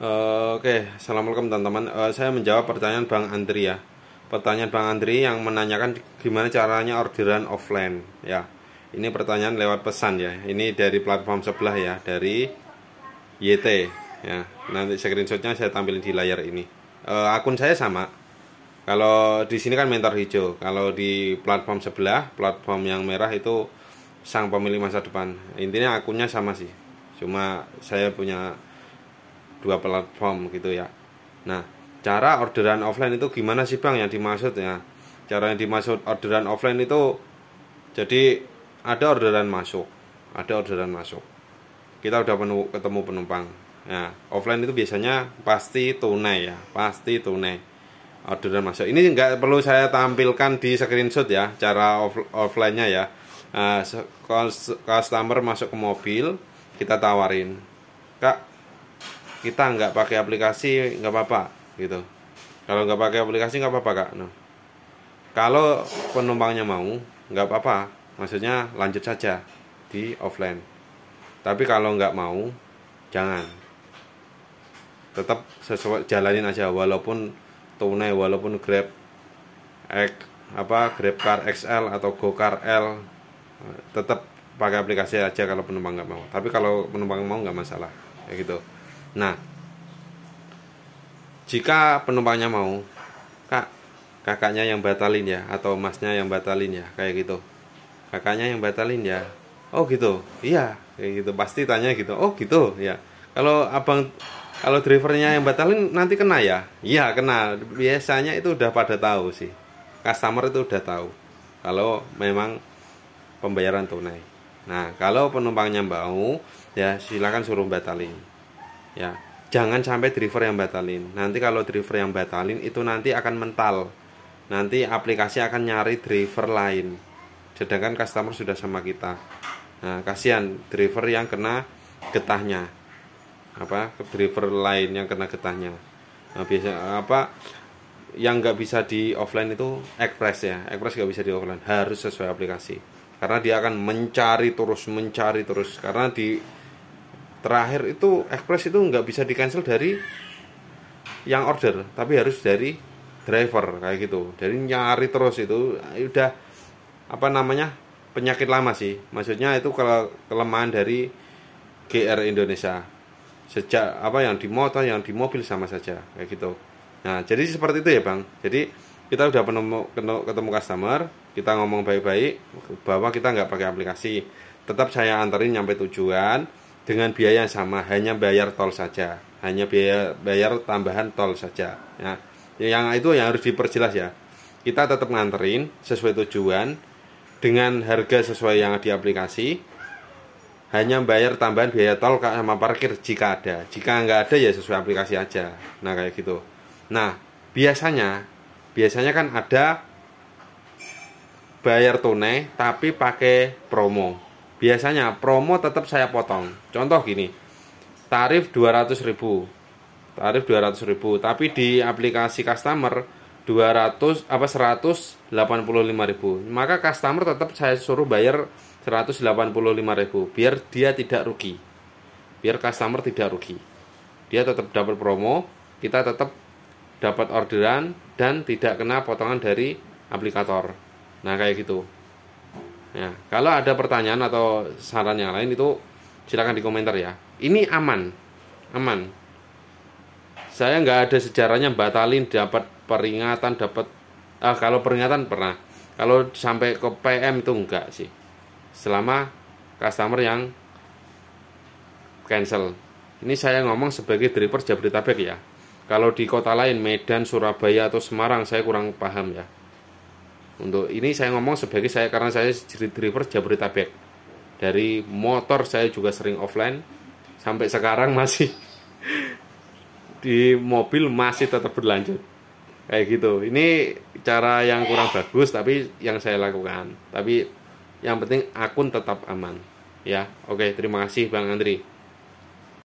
Eh, oke, assalamualaikum teman-teman. Uh, saya menjawab pertanyaan Bang Andri ya. Pertanyaan Bang Andri yang menanyakan gimana caranya orderan offline ya. Ini pertanyaan lewat pesan ya. Ini dari platform sebelah ya, dari YT ya. Nanti screenshotnya saya tampilin di layar ini. Uh, akun saya sama. Kalau di sini kan mentor hijau. Kalau di platform sebelah, platform yang merah itu sang pemilik masa depan. Intinya akunnya sama sih. Cuma saya punya dua platform gitu ya nah cara orderan offline itu gimana sih bang yang dimaksud ya cara yang dimaksud orderan offline itu jadi ada orderan masuk ada orderan masuk kita udah penuh, ketemu penumpang nah offline itu biasanya pasti tunai ya pasti tunai orderan masuk ini nggak perlu saya tampilkan di screenshot ya cara off, offline nya ya Nah, customer masuk ke mobil kita tawarin kak kita nggak pakai aplikasi nggak apa-apa gitu kalau nggak pakai aplikasi nggak apa-apa kak nah. kalau penumpangnya mau nggak apa-apa maksudnya lanjut saja di offline tapi kalau nggak mau jangan tetap sesuai jalanin aja walaupun tunai walaupun grab X apa car XL atau go car L tetap pakai aplikasi aja kalau penumpang nggak mau tapi kalau penumpang mau nggak masalah kayak gitu Nah, jika penumpangnya mau, kak, kakaknya yang batalin ya, atau masnya yang batalin ya, kayak gitu. Kakaknya yang batalin ya. Oh gitu, iya, kayak gitu. Pasti tanya gitu. Oh gitu, ya. Kalau abang, kalau drivernya yang batalin nanti kena ya. Iya kena. Biasanya itu udah pada tahu sih. Customer itu udah tahu. Kalau memang pembayaran tunai. Nah, kalau penumpangnya mau, ya silakan suruh batalin ya jangan sampai driver yang batalin nanti kalau driver yang batalin itu nanti akan mental nanti aplikasi akan nyari driver lain sedangkan customer sudah sama kita nah kasihan driver yang kena getahnya apa driver lain yang kena getahnya nah, biasa apa yang nggak bisa di offline itu express ya express nggak bisa di offline harus sesuai aplikasi karena dia akan mencari terus mencari terus karena di terakhir itu express itu nggak bisa di cancel dari yang order tapi harus dari driver kayak gitu jadi nyari terus itu ya udah apa namanya penyakit lama sih maksudnya itu kalau kelemahan dari GR Indonesia sejak apa yang di motor yang di mobil sama saja kayak gitu nah jadi seperti itu ya bang jadi kita udah penemu, ketemu customer kita ngomong baik-baik bahwa kita nggak pakai aplikasi tetap saya anterin sampai tujuan dengan biaya yang sama hanya bayar tol saja hanya biaya bayar tambahan tol saja ya yang itu yang harus diperjelas ya kita tetap nganterin sesuai tujuan dengan harga sesuai yang di aplikasi hanya bayar tambahan biaya tol sama parkir jika ada jika nggak ada ya sesuai aplikasi aja nah kayak gitu nah biasanya biasanya kan ada bayar tunai tapi pakai promo Biasanya promo tetap saya potong. Contoh gini. Tarif 200 ribu, Tarif 200 ribu, tapi di aplikasi customer 200 apa 185 ribu. Maka customer tetap saya suruh bayar 185 ribu, biar dia tidak rugi. Biar customer tidak rugi. Dia tetap dapat promo, kita tetap dapat orderan dan tidak kena potongan dari aplikator. Nah, kayak gitu. Ya, kalau ada pertanyaan atau saran yang lain itu silakan di komentar ya. Ini aman, aman. Saya nggak ada sejarahnya batalin dapat peringatan dapat ah kalau peringatan pernah. Kalau sampai ke PM itu enggak sih. Selama customer yang cancel. Ini saya ngomong sebagai driver Jabodetabek ya. Kalau di kota lain Medan, Surabaya atau Semarang saya kurang paham ya. Untuk ini saya ngomong sebagai saya karena saya driver Jabodetabek. Dari motor saya juga sering offline sampai sekarang masih di mobil masih tetap berlanjut. Kayak gitu. Ini cara yang kurang bagus tapi yang saya lakukan. Tapi yang penting akun tetap aman. Ya, oke, terima kasih Bang Andri.